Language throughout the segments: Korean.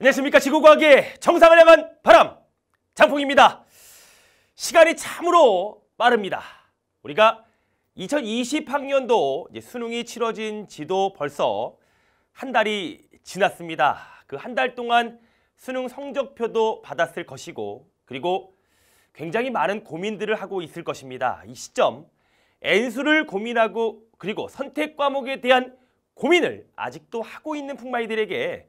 안녕하십니까 지구과학의 정상을 향한 바람 장풍입니다 시간이 참으로 빠릅니다 우리가 2020학년도 수능이 치러진 지도 벌써 한 달이 지났습니다 그 한 달 동안 수능 성적표도 받았을 것이고 그리고 굉장히 많은 고민들을 하고 있을 것입니다 이 시점 N수를 고민하고 그리고 선택 과목에 대한 고민을 아직도 하고 있는 풍마이들에게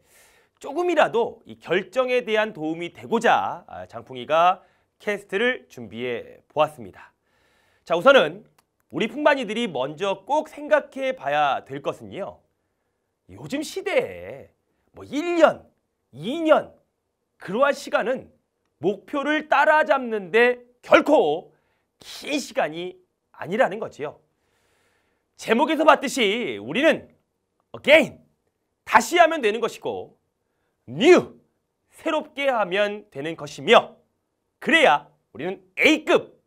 조금이라도 이 결정에 대한 도움이 되고자 아, 장풍이가 캐스트를 준비해 보았습니다. 자, 우선은 우리 풍만이들이 먼저 꼭 생각해 봐야 될 것은요. 요즘 시대에 뭐 1년, 2년 그러한 시간은 목표를 따라잡는데 결코 긴 시간이 아니라는 거지요. 제목에서 봤듯이 우리는 again 다시 하면 되는 것이고 new 새롭게 하면 되는 것이며 그래야 우리는 A급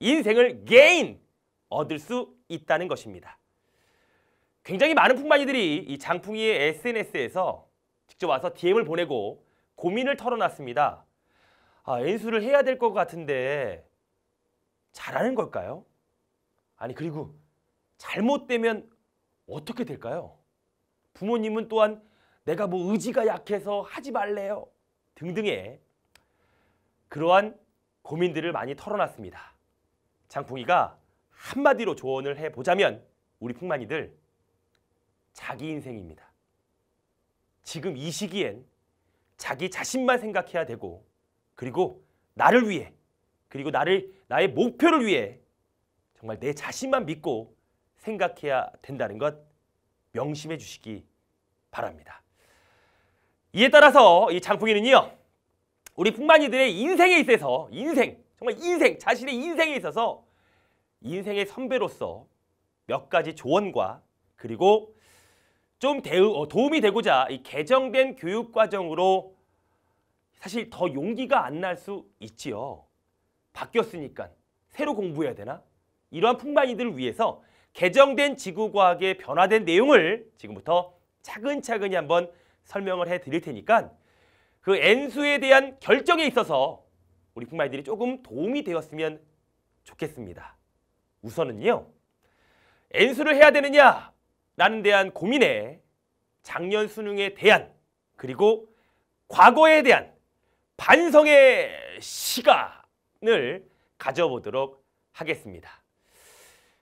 인생을 gain 얻을 수 있다는 것입니다. 굉장히 많은 풍마니들이 이 장풍이의 SNS에서 직접 와서 DM을 보내고 고민을 털어놨습니다. 아, N수를 해야 될 것 같은데 잘하는 걸까요? 아니 그리고 잘못되면 어떻게 될까요? 부모님은 또한 내가 뭐 의지가 약해서 하지 말래요. 등등의 그러한 고민들을 많이 털어놨습니다. 장풍이가 한마디로 조언을 해보자면 우리 풍만이들 자기 인생입니다. 지금 이 시기엔 자기 자신만 생각해야 되고 그리고 나를 위해 그리고 나를 나의 목표를 위해 정말 내 자신만 믿고 생각해야 된다는 것 명심해 주시기 바랍니다. 이에 따라서 이 장풍이는요. 우리 풍만이들의 인생에 있어서 인생, 정말 인생, 자신의 인생에 있어서 인생의 선배로서 몇 가지 조언과 그리고 좀 대우, 어, 도움이 되고자 이 개정된 교육 과정으로 사실 더 용기가 안 날 수 있지요. 바뀌었으니까 새로 공부해야 되나? 이러한 풍만이들을 위해서 개정된 지구과학의 변화된 내용을 지금부터 차근차근히 한번 설명을 해드릴 테니까 그 N수에 대한 결정에 있어서 우리 북마이들이 조금 도움이 되었으면 좋겠습니다. 우선은요. N수를 해야 되느냐라는 대한 고민에 작년 수능에 대한 그리고 과거에 대한 반성의 시간을 가져보도록 하겠습니다.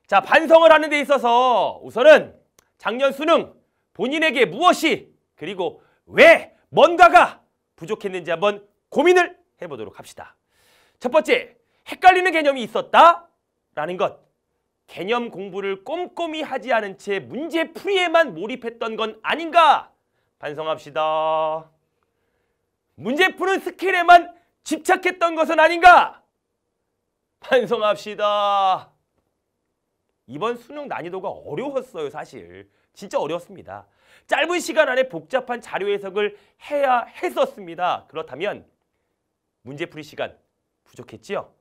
자, 반성을 하는 데 있어서 우선은 작년 수능 본인에게 무엇이 그리고 왜 뭔가가 부족했는지 한번 고민을 해보도록 합시다. 첫 번째, 헷갈리는 개념이 있었다라는 것. 개념 공부를 꼼꼼히 하지 않은 채 문제 풀이에만 몰입했던 건 아닌가 반성합시다. 문제 푸는 스킬에만 집착했던 것은 아닌가 반성합시다. 이번 수능 난이도가 어려웠어요, 사실. 진짜 어려웠습니다. 짧은 시간 안에 복잡한 자료 해석을 해야 했었습니다. 그렇다면 문제풀이 시간 부족했지요?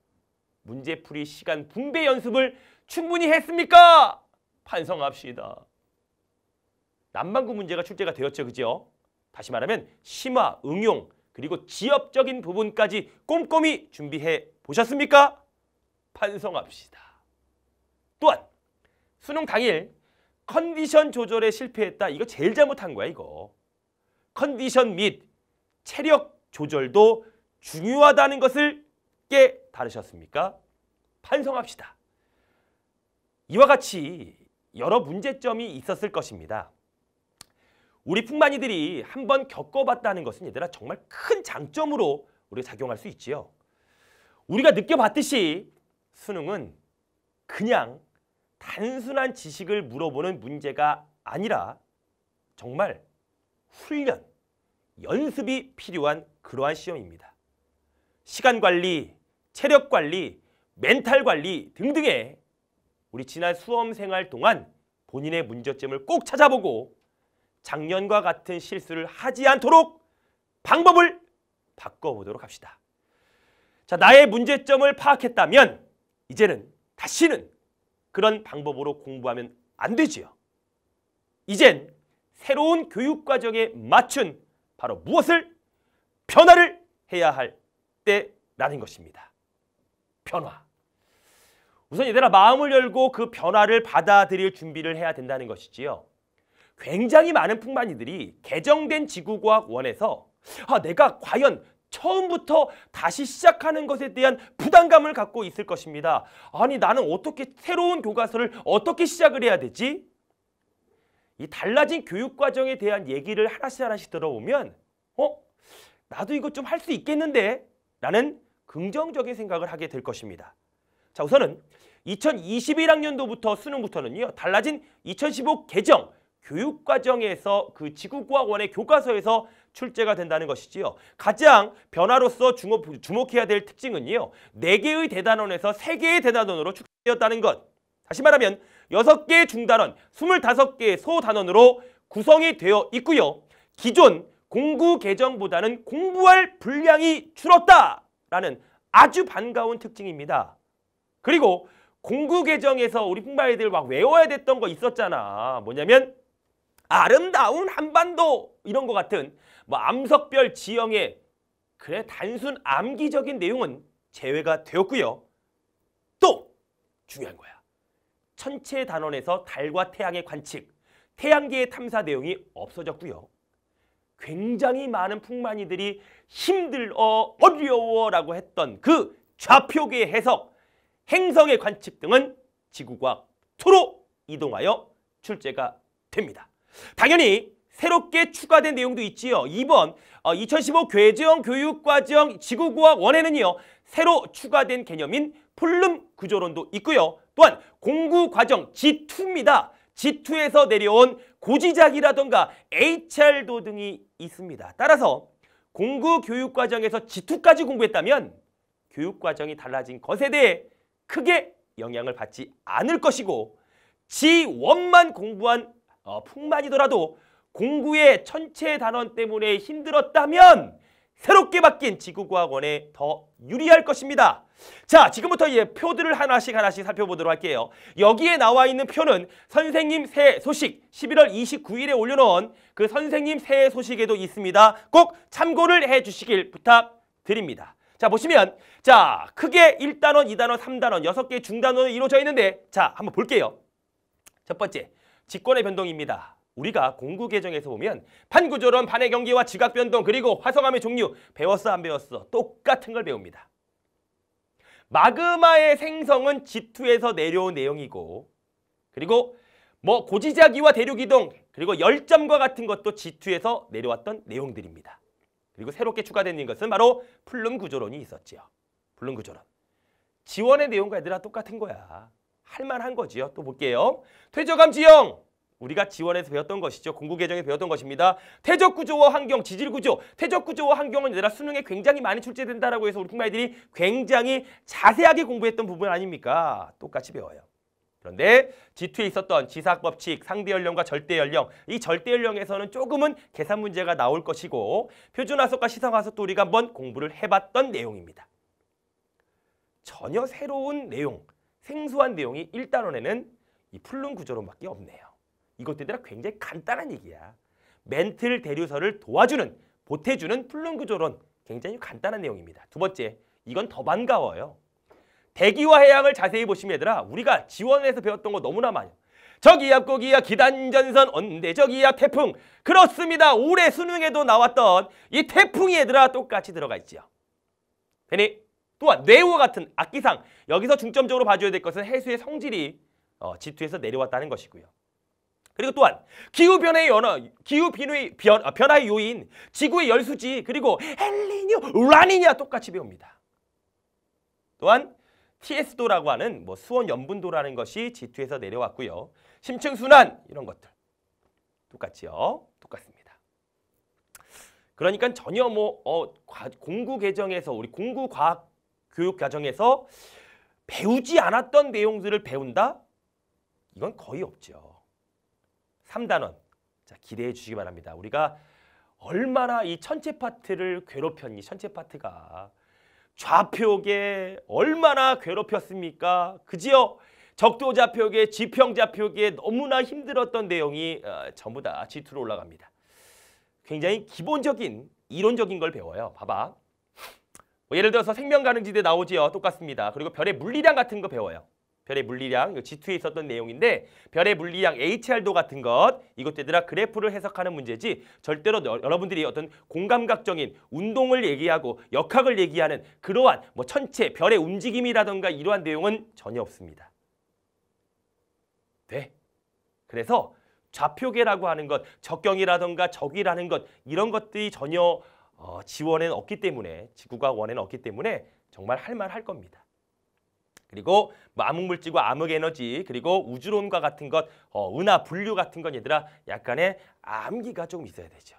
문제풀이 시간 분배 연습을 충분히 했습니까? 반성합시다. 난방구 문제가 출제가 되었죠. 그죠? 다시 말하면 심화, 응용, 그리고 지엽적인 부분까지 꼼꼼히 준비해 보셨습니까? 반성합시다. 또한 수능 당일 컨디션 조절에 실패했다. 이거 제일 잘못한 거야, 이거. 컨디션 및 체력 조절도 중요하다는 것을 깨달으셨습니까? 반성합시다. 이와 같이 여러 문제점이 있었을 것입니다. 우리 풍만이들이 한번 겪어봤다는 것은 얘들아 정말 큰 장점으로 우리가 작용할 수 있지요. 우리가 느껴봤듯이 수능은 그냥 단순한 지식을 물어보는 문제가 아니라 정말 훈련, 연습이 필요한 그러한 시험입니다. 시간 관리, 체력 관리, 멘탈 관리 등등의 우리 지난 수험 생활 동안 본인의 문제점을 꼭 찾아보고 작년과 같은 실수를 하지 않도록 방법을 바꿔보도록 합시다. 자, 나의 문제점을 파악했다면 이제는 다시는 그런 방법으로 공부하면 안 되지요. 이젠 새로운 교육과정에 맞춘 바로 무엇을? 변화를 해야 할 때라는 것입니다. 변화. 우선 얘들아 마음을 열고 그 변화를 받아들일 준비를 해야 된다는 것이지요. 굉장히 많은 풍만이들이 개정된 지구과학원에서 아, 내가 과연 처음부터 다시 시작하는 것에 대한 부담감을 갖고 있을 것입니다. 아니 나는 어떻게 새로운 교과서를 어떻게 시작을 해야 되지? 이 달라진 교육 과정에 대한 얘기를 하나씩 하나씩 들어보면 어? 나도 이거 좀 할 수 있겠는데? 라는 긍정적인 생각을 하게 될 것입니다. 자 우선은 2021학년도부터 수능부터는요. 달라진 2015 개정 교육과정에서 그 지구과학원의 교과서에서 출제가 된다는 것이지요. 가장 변화로서 주목, 주목해야 될 특징은요. 네개의 대단원에서 세개의 대단원으로 축소되었다는 것. 다시 말하면 여섯 개의 중단원, 스물다섯 개의 소단원으로 구성이 되어 있고요. 기존 공구 계정보다는 공부할 분량이 줄었다라는 아주 반가운 특징입니다. 그리고 공구 계정에서 우리 풍바이들 막 외워야 됐던 거 있었잖아. 뭐냐면 아름다운 한반도 이런 거 같은 뭐 암석별 지형의 그래 단순 암기적인 내용은 제외가 되었고요. 또 중요한 거야. 천체 단원에서 달과 태양의 관측, 태양계의 탐사 내용이 없어졌고요. 굉장히 많은 풍만이들이 힘들어 어려워라고 했던 그좌표계 해석, 행성의 관측 등은 지구과 토로 이동하여 출제가 됩니다. 당연히 새롭게 추가된 내용도 있지요. 2번 어, 2015교정 교육과정 지구과학 원에는요. 새로 추가된 개념인 풀름 구조론도 있고요. 또한 공구과정 G2입니다. G2에서 내려온 고지작이라던가 HR도 등이 있습니다. 따라서 공구 교육과정에서 G2까지 공부했다면 교육과정이 달라진 것에 대해 크게 영향을 받지 않을 것이고 G1만 공부한 어, 풍만이더라도 공구의 천체 단원 때문에 힘들었다면 새롭게 바뀐 지구과학원에 더 유리할 것입니다. 자, 지금부터 이제 표들을 하나씩 하나씩 살펴보도록 할게요. 여기에 나와 있는 표는 선생님 새 소식 11월 29일에 올려놓은 그 선생님 새 소식에도 있습니다. 꼭 참고를 해주시길 부탁드립니다. 자, 보시면 자, 크게 1단원, 2단원, 3단원, 6개 의중단원이 이루어져 있는데 자, 한번 볼게요. 첫 번째, 직권의 변동입니다. 우리가 공구 계정에서 보면 판구조론, 반의 경계와 지각 변동, 그리고 화성암의 종류 배웠어 안 배웠어 똑같은 걸 배웁니다. 마그마의 생성은 지투에서 내려온 내용이고 그리고 뭐 고지자기와 대륙이동 그리고 열점과 같은 것도 지투에서 내려왔던 내용들입니다. 그리고 새롭게 추가된 것은 바로 플름 구조론이 있었지요. 플름 구조론. 지원의 내용과 얘들아 똑같은 거야. 할만한 거지요. 또 볼게요. 퇴적암 지형. 우리가 지원해서 배웠던 것이죠. 공구 개정에서 배웠던 것입니다. 태적 구조와 환경, 지질 구조. 태적 구조와 환경은 내가 수능에 굉장히 많이 출제된다라고 해서 우리 국민들이 굉장히 자세하게 공부했던 부분 아닙니까? 똑같이 배워요. 그런데 G2에 있었던 지사 법칙, 상대 연령과 절대 연령 이 절대 연령에서는 조금은 계산 문제가 나올 것이고 표준화석과 시상화석도 우리가 한번 공부를 해봤던 내용입니다. 전혀 새로운 내용, 생소한 내용이 일단원에는이 풀른 구조론밖에 없네요. 이것들이 굉장히 간단한 얘기야. 멘틀 대류설을 도와주는, 보태주는 플룽구조론 굉장히 간단한 내용입니다. 두 번째, 이건 더 반가워요. 대기와 해양을 자세히 보시면 얘들아 우리가 지원에서 배웠던 거 너무나 많아요. 저기야 거기야 기단전선 언대저기야 태풍 그렇습니다. 올해 수능에도 나왔던 이 태풍이 얘들아 똑같이 들어가 있지요. 괜히 또한 뇌우와 같은 악기상 여기서 중점적으로 봐줘야 될 것은 해수의 성질이 어, 지투에서 내려왔다는 것이고요. 그리고 또한 기후 변화의 연어, 기후 변화의 변, 아, 변화의 요인, 지구의 열수지, 그리고 엘리뇨, 라니냐 똑같이 배웁니다. 또한 TS도라고 하는 뭐 수원 연분도라는 것이 G2에서 내려왔고요. 심층 순환 이런 것들 똑같지요. 똑같습니다. 그러니까 전혀 뭐 어, 공구 계정에서 우리 공구 과학 교육 과정에서 배우지 않았던 내용들을 배운다? 이건 거의 없죠. 3단원 자, 기대해 주시기 바랍니다. 우리가 얼마나 이 천체 파트를 괴롭혔니 천체 파트가 좌표계 얼마나 괴롭혔습니까? 그지요? 적도 좌표계, 지평 좌표계 너무나 힘들었던 내용이 어, 전부 다 G2로 올라갑니다. 굉장히 기본적인 이론적인 걸 배워요. 봐봐. 뭐 예를 들어서 생명 가능지대 나오지요. 똑같습니다. 그리고 별의 물리량 같은 거 배워요. 별의 물리량, 이거 G2에 있었던 내용인데 별의 물리량 HR도 같은 것 이것도 들아 그래프를 해석하는 문제지 절대로 너, 여러분들이 어떤 공감각적인 운동을 얘기하고 역학을 얘기하는 그러한 뭐 천체, 별의 움직임이라던가 이러한 내용은 전혀 없습니다. 네. 그래서 좌표계라고 하는 것, 적경이라던가 적이라는 것 이런 것들이 전혀 어, 지원에는 없기 때문에 지구가 원에는 없기 때문에 정말 할 말 할 겁니다. 그리고 뭐 암흑물질과 암흑에너지 그리고 우주론과 같은 것 어, 은하 분류 같은 건 얘들아 약간의 암기가 좀 있어야 되죠.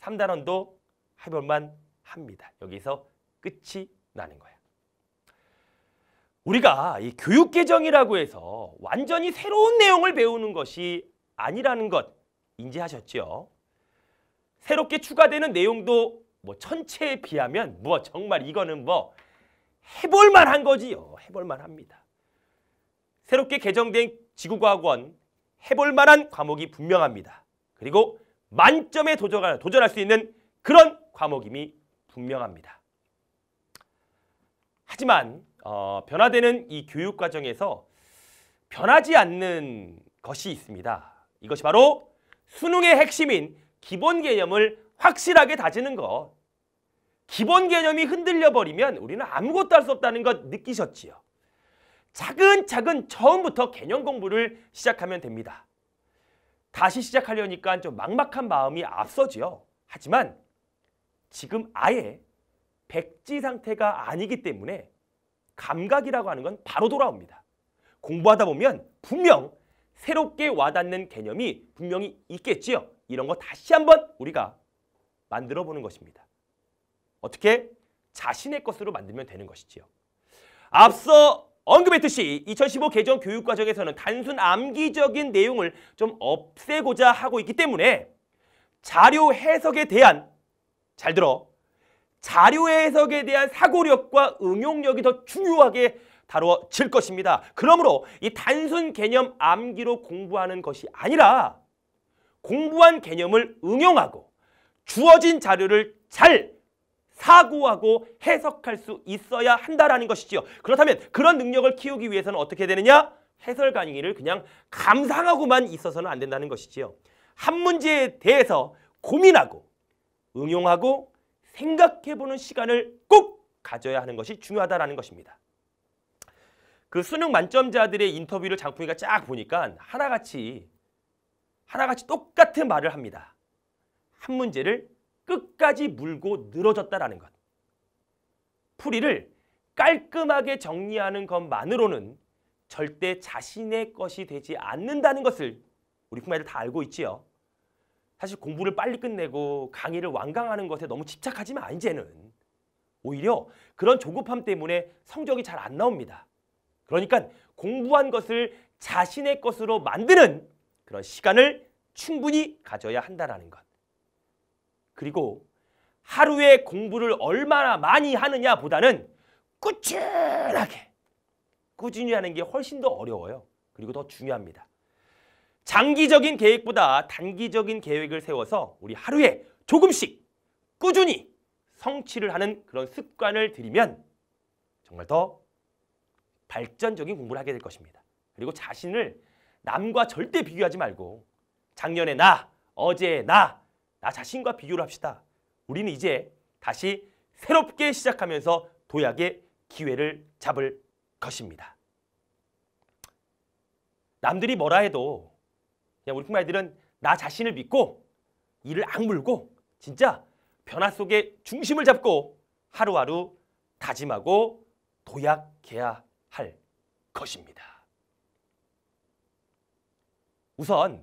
3단원도 해볼만 합니다. 여기서 끝이 나는 거야. 우리가 이 교육 개정이라고 해서 완전히 새로운 내용을 배우는 것이 아니라는 것인지하셨지 새롭게 추가되는 내용도 뭐 천체에 비하면 뭐 정말 이거는 뭐 해볼 만한 거지요. 해볼 만합니다. 새롭게 개정된 지구과학원 해볼 만한 과목이 분명합니다. 그리고 만점에 도전할, 도전할 수 있는 그런 과목임이 분명합니다. 하지만 어, 변화되는 이 교육 과정에서 변하지 않는 것이 있습니다. 이것이 바로 수능의 핵심인 기본 개념을 확실하게 다지는 것. 기본 개념이 흔들려 버리면 우리는 아무것도 할 수 없다는 것 느끼셨지요. 차근차근 처음부터 개념 공부를 시작하면 됩니다. 다시 시작하려니까 좀 막막한 마음이 앞서지요. 하지만 지금 아예 백지 상태가 아니기 때문에 감각이라고 하는 건 바로 돌아옵니다. 공부하다 보면 분명 새롭게 와닿는 개념이 분명히 있겠지요. 이런 거 다시 한번 우리가 만들어 보는 것입니다. 어떻게 자신의 것으로 만들면 되는 것이지요. 앞서 언급했듯이 2015 개정 교육 과정에서는 단순 암기적인 내용을 좀 없애고자 하고 있기 때문에 자료 해석에 대한 잘 들어 자료 해석에 대한 사고력과 응용력이 더 중요하게 다루어질 것입니다. 그러므로 이 단순 개념 암기로 공부하는 것이 아니라 공부한 개념을 응용하고 주어진 자료를 잘 사고하고 해석할 수 있어야 한다라는 것이지요. 그렇다면 그런 능력을 키우기 위해서는 어떻게 되느냐? 해설 강의를 그냥 감상하고만 있어서는 안 된다는 것이지요. 한 문제에 대해서 고민하고 응용하고 생각해보는 시간을 꼭 가져야 하는 것이 중요하다라는 것입니다. 그 수능 만점자들의 인터뷰를 장풍이가 쫙 보니까 하나같이 하나같이 똑같은 말을 합니다. 한 문제를 끝까지 물고 늘어졌다라는 것. 풀이를 깔끔하게 정리하는 것만으로는 절대 자신의 것이 되지 않는다는 것을 우리 품모님들다 알고 있지요. 사실 공부를 빨리 끝내고 강의를 완강하는 것에 너무 집착하지만 이제는 오히려 그런 조급함 때문에 성적이 잘 안 나옵니다. 그러니까 공부한 것을 자신의 것으로 만드는 그런 시간을 충분히 가져야 한다는 것. 그리고 하루에 공부를 얼마나 많이 하느냐 보다는 꾸준하게 꾸준히 하는 게 훨씬 더 어려워요. 그리고 더 중요합니다. 장기적인 계획보다 단기적인 계획을 세워서 우리 하루에 조금씩 꾸준히 성취를 하는 그런 습관을 들이면 정말 더 발전적인 공부를 하게 될 것입니다. 그리고 자신을 남과 절대 비교하지 말고 작년에 나, 어제의 나, 나 자신과 비교를 합시다. 우리는 이제 다시 새롭게 시작하면서 도약의 기회를 잡을 것입니다. 남들이 뭐라 해도 그냥 우리 풍마이들은 나 자신을 믿고 이를 악물고 진짜 변화 속에 중심을 잡고 하루하루 다짐하고 도약해야 할 것입니다. 우선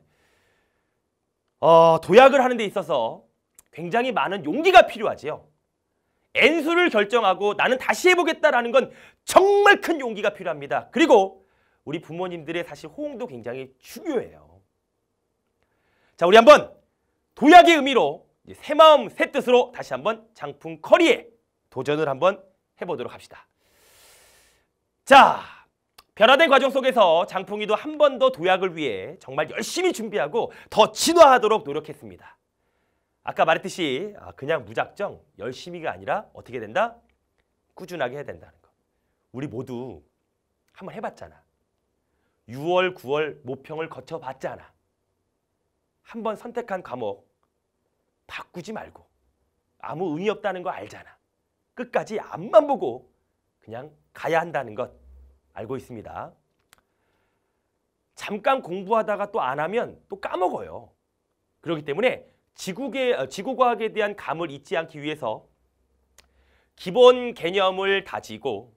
어, 도약을 하는 데 있어서 굉장히 많은 용기가 필요하지요. N수를 결정하고 나는 다시 해보겠다라는 건 정말 큰 용기가 필요합니다. 그리고 우리 부모님들의 사실 호응도 굉장히 중요해요. 자, 우리 한번 도약의 의미로 새 마음, 새 뜻으로 다시 한번 장풍 커리에 도전을 한번 해보도록 합시다. 자, 변화된 과정 속에서 장풍이도 한 번 더 도약을 위해 정말 열심히 준비하고 더 진화하도록 노력했습니다. 아까 말했듯이 아, 그냥 무작정 열심히가 아니라 어떻게 된다? 꾸준하게 해야 된다는 거. 우리 모두 한 번 해봤잖아. 6월, 9월 모평을 거쳐봤잖아. 한 번 선택한 과목 바꾸지 말고 아무 의미 없다는 거 알잖아. 끝까지 앞만 보고 그냥 가야 한다는 것. 알고 있습니다. 잠깐 공부하다가 또 안 하면 또 까먹어요. 그렇기 때문에 지구계, 어, 지구과학에 대한 감을 잊지 않기 위해서 기본 개념을 다지고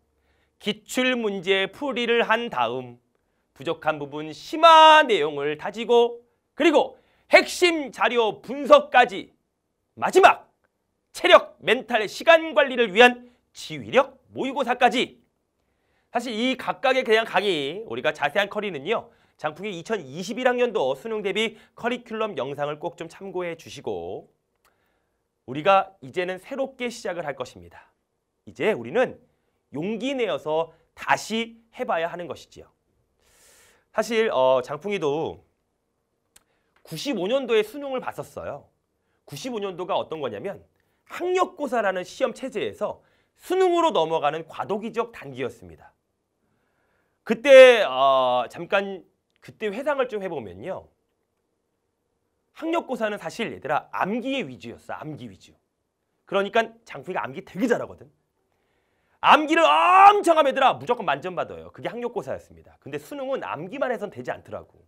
기출문제 풀이를 한 다음 부족한 부분 심한 내용을 다지고 그리고 핵심 자료 분석까지 마지막 체력, 멘탈, 시간 관리를 위한 지휘력 모의고사까지 사실 이 각각의 그냥 강의 우리가 자세한 커리는요. 장풍이 2021학년도 수능 대비 커리큘럼 영상을 꼭 좀 참고해 주시고 우리가 이제는 새롭게 시작을 할 것입니다. 이제 우리는 용기 내어서 다시 해봐야 하는 것이지요. 사실 어, 장풍이도 95년도에 수능을 봤었어요. 95년도가 어떤 거냐면 학력고사라는 시험 체제에서 수능으로 넘어가는 과도기적 단기였습니다. 그때 어, 잠깐 그때 회상을 좀 해보면요. 학력고사는 사실 얘들아 암기의 위주였어. 암기 위주. 그러니까 장풍이가 암기 되게 잘하거든. 암기를 엄청 하면 얘들아 무조건 만점 받아요. 그게 학력고사였습니다. 근데 수능은 암기만 해선 되지 않더라고.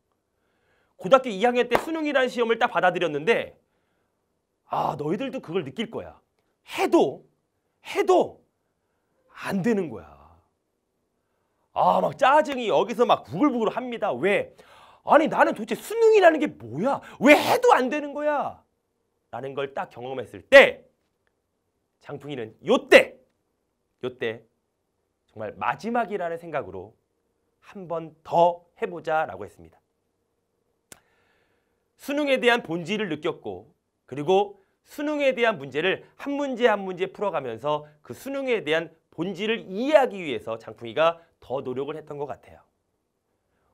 고등학교 2학년 때 수능이라는 시험을 딱 받아들였는데 아 너희들도 그걸 느낄 거야. 해도 해도 안 되는 거야. 아막 짜증이 여기서 막 부글부글 합니다. 왜? 아니 나는 도대체 수능이라는 게 뭐야? 왜 해도 안 되는 거야? 라는 걸 딱 경험했을 때 장풍이는 요때 요때 정말 마지막이라는 생각으로 한 번 더 해보자 라고 했습니다. 수능에 대한 본질을 느꼈고 그리고 수능에 대한 문제를 한 문제 한 문제 풀어가면서 그 수능에 대한 본질을 이해하기 위해서 장풍이가 더 노력을 했던 것 같아요.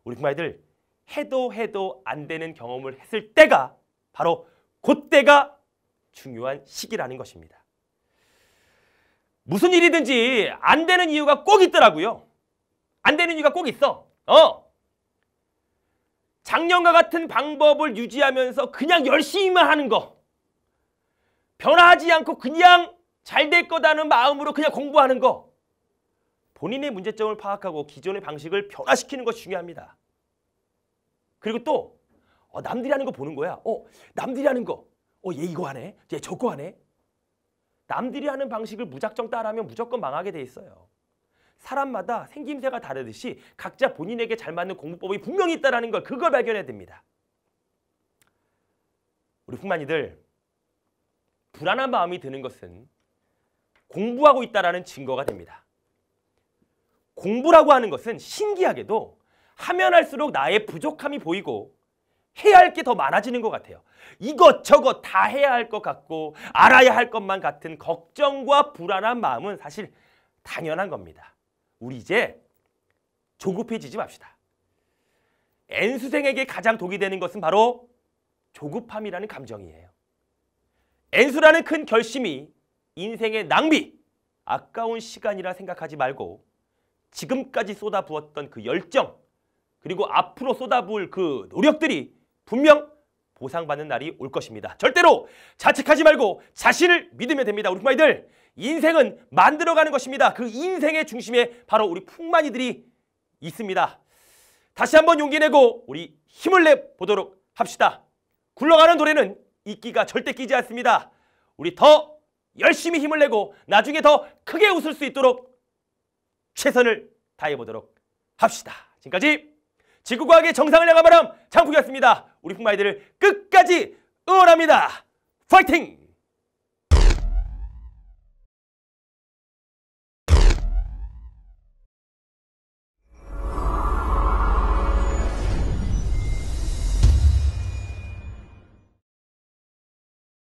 우리 정말들 그 해도 해도 안 되는 경험을 했을 때가 바로 그때가 중요한 시기라는 것입니다. 무슨 일이든지 안 되는 이유가 꼭 있더라고요. 안 되는 이유가 꼭 있어. 어. 작년과 같은 방법을 유지하면서 그냥 열심히만 하는 거. 변화하지 않고 그냥 잘 될 거다는 마음으로 그냥 공부하는 거. 본인의 문제점을 파악하고 기존의 방식을 변화시키는 것이 중요합니다. 그리고 또 어, 남들이 하는 거 보는 거야. 어, 남들이 하는 거. 어, 얘 이거 하네. 얘 저거 하네. 남들이 하는 방식을 무작정 따라하면 무조건 망하게 돼 있어요. 사람마다 생김새가 다르듯이 각자 본인에게 잘 맞는 공부법이 분명히 있다는 걸 그걸 발견해야 됩니다. 우리 풍만이들 불안한 마음이 드는 것은 공부하고 있다는 증거가 됩니다. 공부라고 하는 것은 신기하게도 하면 할수록 나의 부족함이 보이고 해야 할 게 더 많아지는 것 같아요. 이것저것 다 해야 할 것 같고 알아야 할 것만 같은 걱정과 불안한 마음은 사실 당연한 겁니다. 우리 이제 조급해지지 맙시다. N수생에게 가장 독이 되는 것은 바로 조급함이라는 감정이에요. N수라는 큰 결심이 인생의 낭비, 아까운 시간이라 생각하지 말고 지금까지 쏟아부었던 그 열정 그리고 앞으로 쏟아부을 그 노력들이 분명 보상받는 날이 올 것입니다. 절대로 자책하지 말고 자신을 믿으면 됩니다. 우리 품마이들 인생은 만들어가는 것입니다. 그 인생의 중심에 바로 우리 풍만이들이 있습니다. 다시 한번 용기 내고 우리 힘을 내보도록 합시다. 굴러가는 노래는 이끼가 절대 끼지 않습니다. 우리 더 열심히 힘을 내고 나중에 더 크게 웃을 수 있도록 최선을 다해 보도록 합시다. 지금까지 지구과학의 정상을 향한 바람 장국이었습니다. 우리 품아이들을 끝까지 응원합니다. 파이팅!